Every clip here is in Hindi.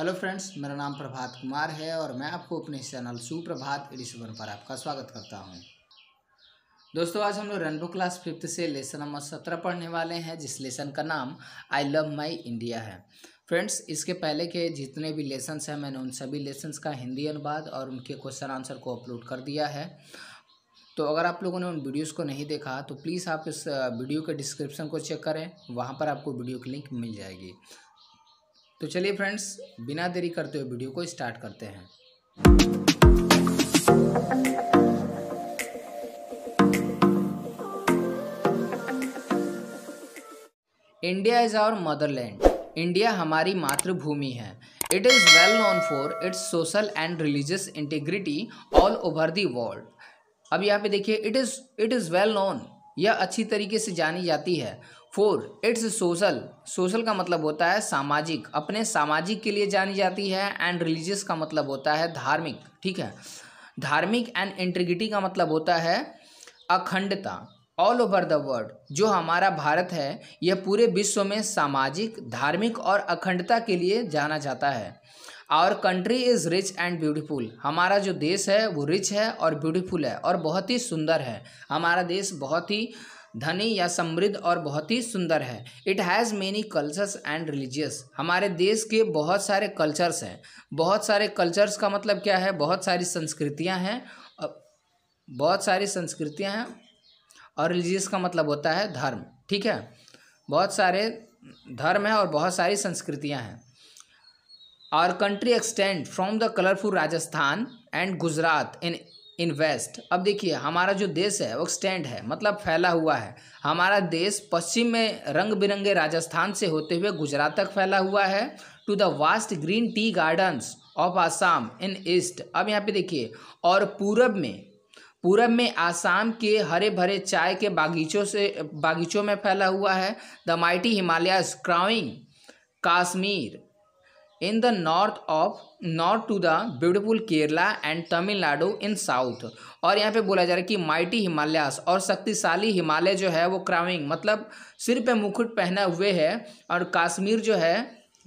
हेलो फ्रेंड्स मेरा नाम प्रभात कुमार है और मैं आपको अपने चैनल सुप्रभात एडिशन पर आपका स्वागत करता हूं दोस्तों आज हम लोग रनबो क्लास फिफ्थ से लेसन नंबर सत्रह पढ़ने वाले हैं जिस लेसन का नाम आई लव माई इंडिया है फ्रेंड्स इसके पहले के जितने भी लेसन्स हैं मैंने उन सभी लेसन्स का हिंदी अनुवाद और उनके क्वेश्चन आंसर को अपलोड कर दिया है तो अगर आप लोगों ने उन वीडियोस को नहीं देखा तो प्लीज़ आप इस वीडियो के डिस्क्रिप्शन को चेक करें वहाँ पर आपको वीडियो की लिंक मिल जाएगी तो चलिए फ्रेंड्स बिना देरी करते हुए वीडियो को स्टार्ट करते हैं India is our motherland India हमारी मातृभूमि है it is well known for its social and religious integrity all over the world अब यहाँ पे देखिए it is it is well known यह अच्छी तरीके से जानी जाती है फोर इट्स सोशल सोशल का मतलब होता है सामाजिक अपने सामाजिक के लिए जानी जाती है एंड रिलीजियस का मतलब होता है धार्मिक ठीक है धार्मिक एंड इंटीग्रिटी का मतलब होता है अखंडता ऑल ओवर द वर्ल्ड जो हमारा भारत है यह पूरे विश्व में सामाजिक धार्मिक और अखंडता के लिए जाना जाता है our country is rich and beautiful हमारा जो देश है वो रिच है और ब्यूटीफुल है और बहुत ही सुंदर है हमारा देश बहुत ही धनी या समृद्ध और बहुत ही सुंदर है it has many cultures and religious हमारे देश के बहुत सारे कल्चर्स हैं बहुत सारे कल्चर्स का मतलब क्या है बहुत सारी संस्कृतियाँ हैं बहुत सारी संस्कृतियाँ हैं और रिलीजियस का मतलब होता है धर्म ठीक है बहुत सारे धर्म हैं और बहुत सारी संस्कृतियाँ हैं और country extend from the colourful Rajasthan and Gujarat in in west अब देखिए हमारा जो देश है वो एक्सटेंड है मतलब फैला हुआ है हमारा देश पश्चिम में रंग बिरंगे राजस्थान से होते हुए गुजरात तक फैला हुआ है to the vast green tea gardens of Assam in east अब यहाँ पे देखिए और पूरब में पूरब में आसाम के हरे भरे चाय के बागीचों से बागीचों में फैला हुआ है the mighty Himalayas crowning Kashmir in the north of north to the beautiful Kerala and Tamil Nadu in south और यहाँ पे बोला जा रहा है कि माइटी हिमालयास और शक्तिशाली हिमालय जो है वो क्राउिंग मतलब सिर पे मुकुट पहने हुए है और कश्मीर जो है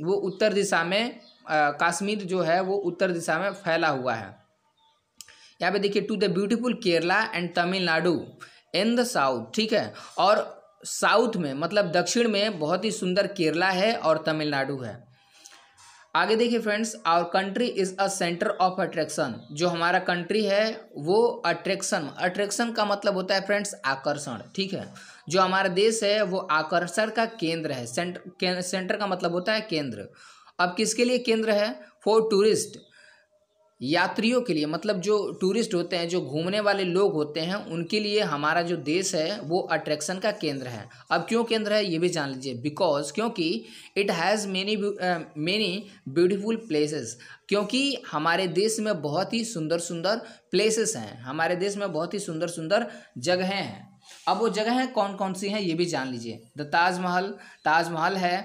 वो उत्तर दिशा में कश्मीर जो है वो उत्तर दिशा में फैला हुआ है यहाँ पे देखिए to the beautiful Kerala and Tamil Nadu in the south ठीक है और साउथ में मतलब दक्षिण में बहुत ही सुंदर केरला है और तमिलनाडु है आगे देखिए friends our country is a centre of attraction जो हमारा कंट्री है वो अट्रैक्शन अट्रैक्शन का मतलब होता है फ्रेंड्स आकर्षण ठीक है जो हमारा देश है वो आकर्षण का केंद्र है सेंटर सेंटर का मतलब होता है केंद्र अब किसके लिए केंद्र है फॉर टूरिस्ट यात्रियों के लिए मतलब जो टूरिस्ट होते हैं जो घूमने वाले लोग होते हैं उनके लिए हमारा जो देश है वो अट्रैक्शन का केंद्र है अब क्यों केंद्र है ये भी जान लीजिए बिकॉज क्योंकि it has many many beautiful places क्योंकि हमारे देश में बहुत ही सुंदर सुंदर प्लेसेस हैं हमारे देश में बहुत ही सुंदर सुंदर जगहें हैं अब वो जगहें कौन कौन सी हैं ये भी जान लीजिए द ताजमहल ताजमहल है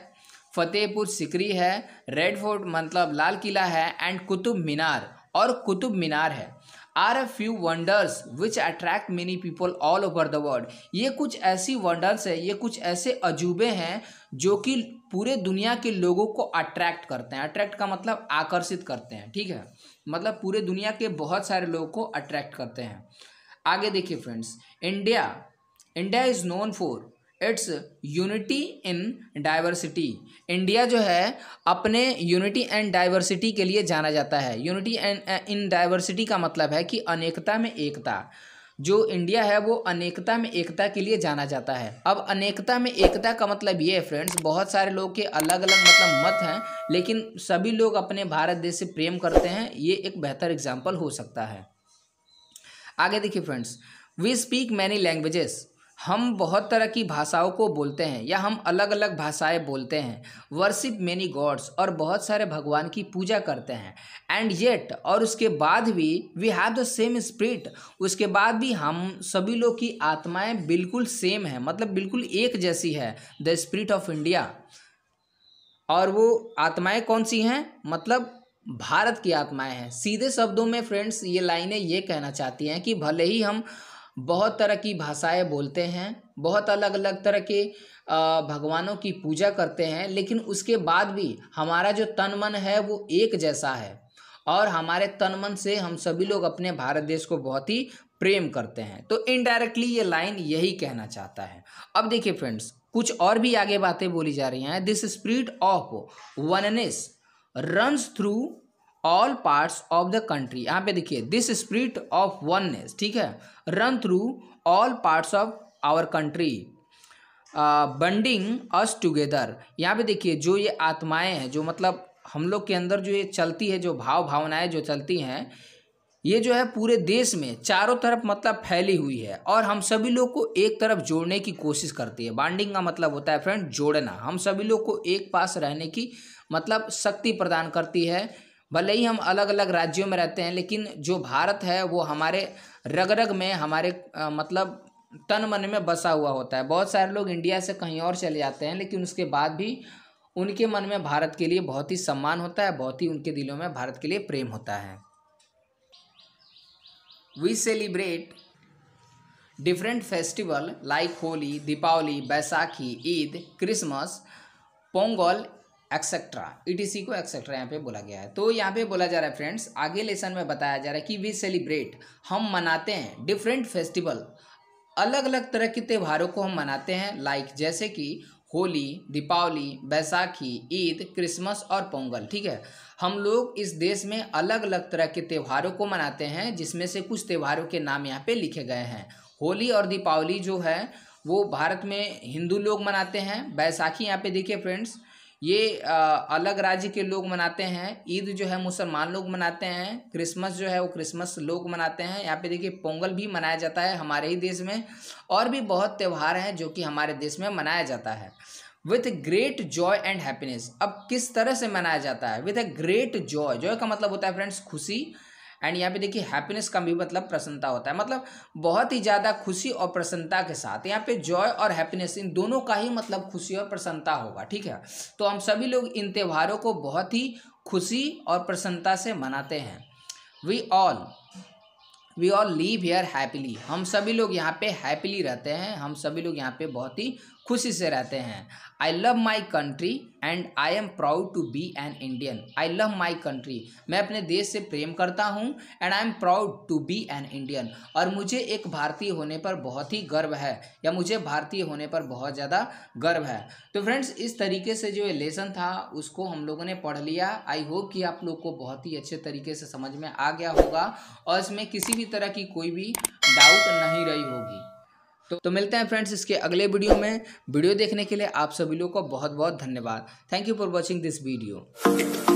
फतेहपुर सिकरी है रेड फोर्ट मतलब लाल किला है एंड कुतुब मीनार और कुतुब मीनार है are a few wonders which attract many people all over the world ये कुछ ऐसी वंडर्स है ये कुछ ऐसे अजूबे हैं जो कि पूरे दुनिया के लोगों को अट्रैक्ट करते हैं अट्रैक्ट का मतलब आकर्षित करते हैं ठीक है मतलब पूरे दुनिया के बहुत सारे लोगों को अट्रैक्ट करते हैं आगे देखिए friends India India is known for its unity in diversity India जो है अपने यूनिटी एंड डाइवर्सिटी के लिए जाना जाता है यूनिटी एंड इन डाइवर्सिटी का मतलब है कि अनेकता में एकता जो इंडिया है वो अनेकता में एकता के लिए जाना जाता है अब अनेकता में एकता का मतलब ये है फ्रेंड्स बहुत सारे लोग के अलग अलग मतलब मत हैं लेकिन सभी लोग अपने भारत देश से प्रेम करते हैं ये एक बेहतर एग्जाम्पल हो सकता है आगे देखिए friends we speak many languages हम बहुत तरह की भाषाओं को बोलते हैं या हम अलग अलग भाषाएं बोलते हैं वर्शिप मेनी गॉड्स और बहुत सारे भगवान की पूजा करते हैं एंड येट और उसके बाद भी we have the same spirit उसके बाद भी हम सभी लोग की आत्माएं बिल्कुल सेम है मतलब बिल्कुल एक जैसी है द स्प्रिट ऑफ इंडिया और वो आत्माएं कौन सी हैं मतलब भारत की आत्माएं हैं सीधे शब्दों में फ्रेंड्स ये लाइनें ये कहना चाहती हैं कि भले ही हम बहुत तरह की भाषाएं बोलते हैं बहुत अलग अलग तरह के भगवानों की पूजा करते हैं लेकिन उसके बाद भी हमारा जो तन मन है वो एक जैसा है और हमारे तन मन से हम सभी लोग अपने भारत देश को बहुत ही प्रेम करते हैं तो इनडायरेक्टली ये लाइन यही कहना चाहता है अब देखिए फ्रेंड्स कुछ और भी आगे बातें बोली जा रही हैं this spirit of oneness runs through all parts of the country यहाँ पे देखिए दिस स्प्रिट ऑफ वननेस ठीक है run through all parts of our country bonding us together यहाँ पे देखिए जो ये आत्माएं हैं जो मतलब हम लोग के अंदर जो ये चलती है जो भाव भावनाएं जो चलती हैं ये जो है पूरे देश में चारों तरफ मतलब फैली हुई है और हम सभी लोग को एक तरफ जोड़ने की कोशिश करती है बाडिंग का मतलब होता है फ्रेंड जोड़ना हम सभी लोग को एक पास रहने की मतलब शक्ति प्रदान करती है भले ही हम अलग अलग राज्यों में रहते हैं लेकिन जो भारत है वो हमारे रग रग में हमारे आ, मतलब तन मन में बसा हुआ होता है बहुत सारे लोग इंडिया से कहीं और चले जाते हैं लेकिन उसके बाद भी उनके मन में भारत के लिए बहुत ही सम्मान होता है बहुत ही उनके दिलों में भारत के लिए प्रेम होता है we celebrate different festival like Holi Deepawali Baisakhi Eid Christmas Pongal etcetera ETC e को एक्सेट्रा यहाँ पे बोला गया है तो यहाँ पे बोला जा रहा है फ्रेंड्स आगे लेसन में बताया जा रहा है कि वी सेलिब्रेट हम मनाते हैं डिफरेंट फेस्टिवल अलग अलग तरह के त्योहारों को हम मनाते हैं लाइक जैसे कि होली दीपावली बैसाखी ईद क्रिसमस और पोंगल ठीक है हम लोग इस देश में अलग अलग तरह के त्योहारों को मनाते हैं जिसमें से कुछ त्योहारों के नाम यहाँ पे लिखे गए हैं होली और दीपावली जो है वो भारत में हिंदू लोग मनाते हैं बैसाखी यहाँ पे देखिए फ्रेंड्स ये अलग राज्य के लोग मनाते हैं ईद जो है मुसलमान लोग मनाते हैं क्रिसमस जो है वो क्रिसमस लोग मनाते हैं यहाँ पे देखिए पोंगल भी मनाया जाता है हमारे ही देश में और भी बहुत त्यौहार हैं जो कि हमारे देश में मनाया जाता है with great joy and happiness अब किस तरह से मनाया जाता है with a great joy joy का मतलब होता है फ्रेंड्स खुशी एंड यहाँ पे देखिए हैप्पीनेस का भी मतलब प्रसन्नता होता है मतलब बहुत ही ज़्यादा खुशी और प्रसन्नता के साथ यहाँ पे जॉय और हैप्पीनेस इन दोनों का ही मतलब खुशी और प्रसन्नता होगा ठीक है तो हम सभी लोग इन त्योहारों को बहुत ही खुशी और प्रसन्नता से मनाते हैं we all we all live here happily हम सभी लोग यहाँ पे हैप्पीली रहते हैं हम सभी लोग यहाँ पे बहुत ही खुशी से रहते हैं I love my country and I am proud to be an Indian I love my country मैं अपने देश से प्रेम करता हूँ and I am proud to be an Indian और मुझे एक भारतीय होने पर बहुत ही गर्व है या मुझे भारतीय होने पर बहुत ज़्यादा गर्व है तो फ्रेंड्स इस तरीके से जो लेसन था उसको हम लोगों ने पढ़ लिया आई होप कि आप लोग को बहुत ही अच्छे तरीके से समझ में आ गया होगा और इसमें किसी भी तरह की कोई भी डाउट नहीं रही होगी तो, तो मिलते हैं फ्रेंड्स इसके अगले वीडियो में वीडियो देखने के लिए आप सभी लोग का बहुत बहुत धन्यवाद thank you for watching this video